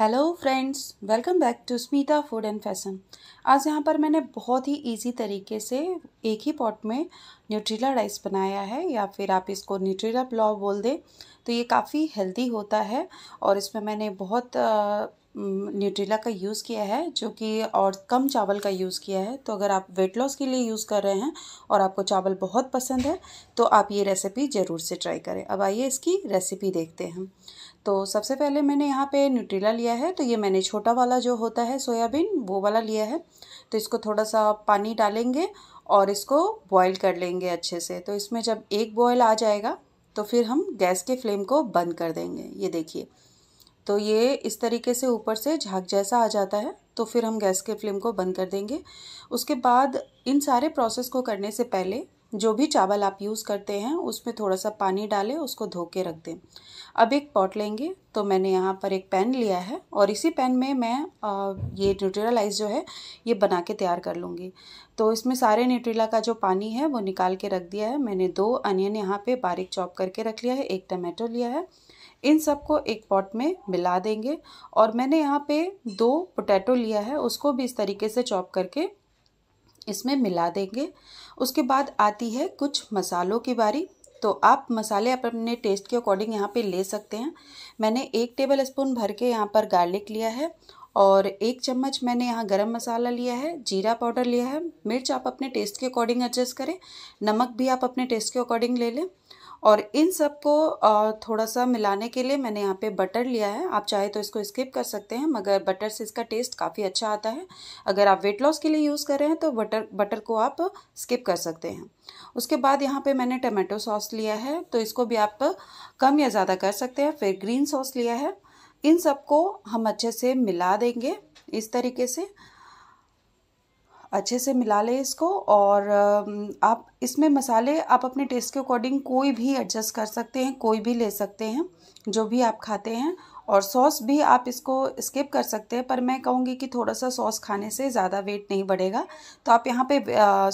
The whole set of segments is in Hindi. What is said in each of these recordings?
hello friends welcome back to Smita food and fashion आज यहाँ पर मैंने बहुत ही इजी तरीके से एक ही पॉट में न्यूट्रीला राइस बनाया है या फिर आप इसको न्यूट्रीला पुलाव बोल दें तो ये काफ़ी हेल्दी होता है और इसमें मैंने बहुत न्यूट्रिला का यूज़ किया है जो कि और कम चावल का यूज़ किया है तो अगर आप वेट लॉस के लिए यूज़ कर रहे हैं और आपको चावल बहुत पसंद है तो आप ये रेसिपी ज़रूर से ट्राई करें अब आइए इसकी रेसिपी देखते हैं तो सबसे पहले मैंने यहाँ पे न्यूट्रिला लिया है तो ये मैंने छोटा वाला जो होता है सोयाबीन वो वाला लिया है तो इसको थोड़ा सा पानी डालेंगे और इसको बॉयल कर लेंगे अच्छे से तो इसमें जब एक बॉयल आ जाएगा तो फिर हम गैस के फ्लेम को बंद कर देंगे ये देखिए तो ये इस तरीके से ऊपर से झाग जैसा आ जाता है तो फिर हम गैस के फ्लेम को बंद कर देंगे उसके बाद इन सारे प्रोसेस को करने से पहले जो भी चावल आप यूज़ करते हैं उसमें थोड़ा सा पानी डालें उसको धो के रख दें अब एक पॉट लेंगे तो मैंने यहाँ पर एक पैन लिया है और इसी पैन में मैं आ, ये न्यूट्रेला जो है ये बना के तैयार कर लूँगी तो इसमें सारे न्यूट्रेला का जो पानी है वो निकाल के रख दिया है मैंने दो अनियन यहाँ पे बारीक चॉप करके रख लिया है एक टमाटो लिया है इन सबको एक पॉट में मिला देंगे और मैंने यहाँ पे दो पोटैटो लिया है उसको भी इस तरीके से चॉप करके इसमें मिला देंगे उसके बाद आती है कुछ मसालों की बारी तो आप मसाले आप अपने टेस्ट के अकॉर्डिंग यहाँ पे ले सकते हैं मैंने एक टेबल स्पून भर के यहाँ पर गार्लिक लिया है और एक चम्मच मैंने यहाँ गरम मसाला लिया है जीरा पाउडर लिया है मिर्च आप अपने टेस्ट के अकॉर्डिंग एडजस्ट करें नमक भी आप अपने टेस्ट के अकॉर्डिंग ले लें और इन सब को थोड़ा सा मिलाने के लिए मैंने यहाँ पे बटर लिया है आप चाहे तो इसको स्किप कर सकते हैं मगर बटर से इसका टेस्ट काफ़ी अच्छा आता है अगर आप वेट लॉस के लिए यूज़ कर रहे हैं तो बटर बटर को आप स्किप कर सकते हैं उसके बाद यहाँ पे मैंने टमाटो सॉस लिया है तो इसको भी आप कम या ज़्यादा कर सकते हैं फिर ग्रीन सॉस लिया है इन सबको हम अच्छे से मिला देंगे इस तरीके से अच्छे से मिला लें इसको और आप इसमें मसाले आप अपने टेस्ट के अकॉर्डिंग कोई भी एडजस्ट कर सकते हैं कोई भी ले सकते हैं जो भी आप खाते हैं और सॉस भी आप इसको स्किप कर सकते हैं पर मैं कहूँगी कि थोड़ा सा सॉस खाने से ज़्यादा वेट नहीं बढ़ेगा तो आप यहाँ पे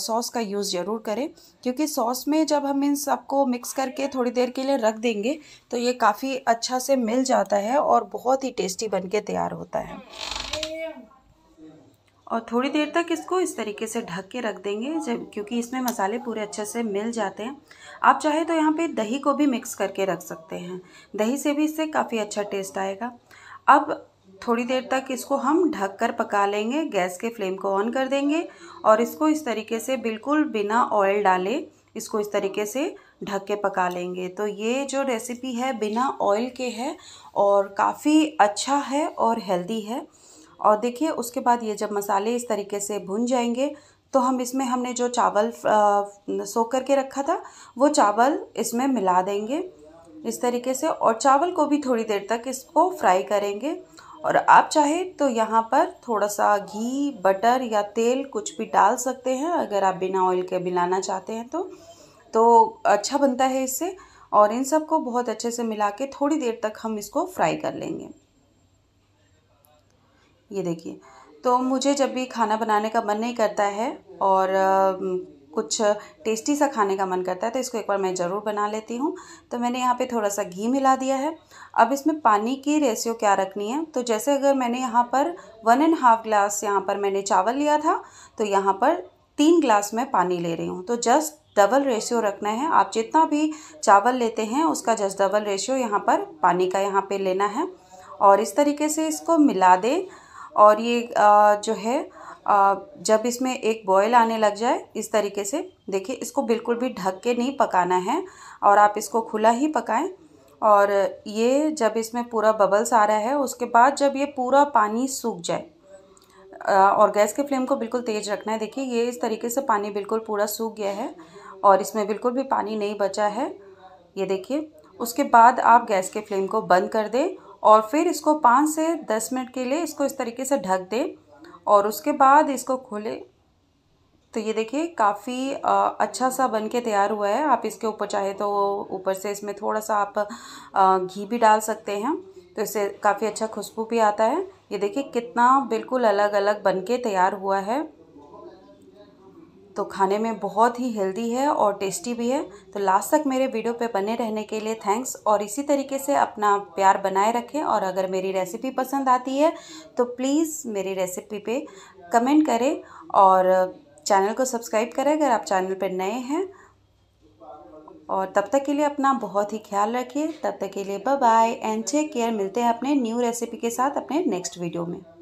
सॉस का यूज़ ज़रूर करें क्योंकि सॉस में जब हम इन सबको मिक्स करके थोड़ी देर के लिए रख देंगे तो ये काफ़ी अच्छा से मिल जाता है और बहुत ही टेस्टी बन के तैयार होता है और थोड़ी देर तक इसको इस तरीके से ढक के रख देंगे जब क्योंकि इसमें मसाले पूरे अच्छे से मिल जाते हैं आप चाहे तो यहाँ पे दही को भी मिक्स करके रख सकते हैं दही से भी इससे काफ़ी अच्छा टेस्ट आएगा अब थोड़ी देर तक इसको हम ढक कर पका लेंगे गैस के फ्लेम को ऑन कर देंगे और इसको इस तरीके से बिल्कुल बिना ऑयल डाले इसको इस तरीके से ढक के पका लेंगे तो ये जो रेसिपी है बिना ऑयल के है और काफ़ी अच्छा है और हेल्दी है और देखिए उसके बाद ये जब मसाले इस तरीके से भुन जाएंगे तो हम इसमें हमने जो चावल सो कर के रखा था वो चावल इसमें मिला देंगे इस तरीके से और चावल को भी थोड़ी देर तक इसको फ्राई करेंगे और आप चाहे तो यहाँ पर थोड़ा सा घी बटर या तेल कुछ भी डाल सकते हैं अगर आप बिना ऑयल के मिलाना चाहते हैं तो तो अच्छा बनता है इससे और इन सबको बहुत अच्छे से मिला के थोड़ी देर तक हम इसको फ्राई कर लेंगे ये देखिए तो मुझे जब भी खाना बनाने का मन नहीं करता है और कुछ टेस्टी सा खाने का मन करता है तो इसको एक बार मैं ज़रूर बना लेती हूँ तो मैंने यहाँ पे थोड़ा सा घी मिला दिया है अब इसमें पानी की रेशियो क्या रखनी है तो जैसे अगर मैंने यहाँ पर वन एंड हाफ़ ग्लास यहाँ पर मैंने चावल लिया था तो यहाँ पर तीन ग्लास मैं पानी ले रही हूँ तो जस्ट डबल रेशियो रखना है आप जितना भी चावल लेते हैं उसका जस्ट डबल रेशियो यहाँ पर पानी का यहाँ पर लेना है और इस तरीके से इसको मिला दें और ये जो है जब इसमें एक बॉयल आने लग जाए इस तरीके से देखिए इसको बिल्कुल भी ढक के नहीं पकाना है और आप इसको खुला ही पकाएं और ये जब इसमें पूरा बबल्स आ रहा है उसके बाद जब ये पूरा पानी सूख जाए और गैस के फ्लेम को बिल्कुल तेज़ रखना है देखिए ये इस तरीके से पानी बिल्कुल पूरा सूख गया है और इसमें बिल्कुल भी पानी नहीं बचा है ये देखिए उसके बाद आप गैस के फ्लेम को बंद कर दें और फिर इसको पाँच से दस मिनट के लिए इसको इस तरीके से ढक दें और उसके बाद इसको खोले तो ये देखिए काफ़ी अच्छा सा बन के तैयार हुआ है आप इसके ऊपर चाहे तो ऊपर से इसमें थोड़ा सा आप घी भी डाल सकते हैं तो इससे काफ़ी अच्छा खुशबू भी आता है ये देखिए कितना बिल्कुल अलग अलग बन के तैयार हुआ है तो खाने में बहुत ही हेल्दी है और टेस्टी भी है तो लास्ट तक मेरे वीडियो पे बने रहने के लिए थैंक्स और इसी तरीके से अपना प्यार बनाए रखें और अगर मेरी रेसिपी पसंद आती है तो प्लीज़ मेरी रेसिपी पे कमेंट करें और चैनल को सब्सक्राइब करें अगर आप चैनल पर नए हैं और तब तक के लिए अपना बहुत ही ख्याल रखिए तब तक के लिए bye bye and take care मिलते हैं अपने न्यू रेसिपी के साथ अपने नेक्स्ट वीडियो में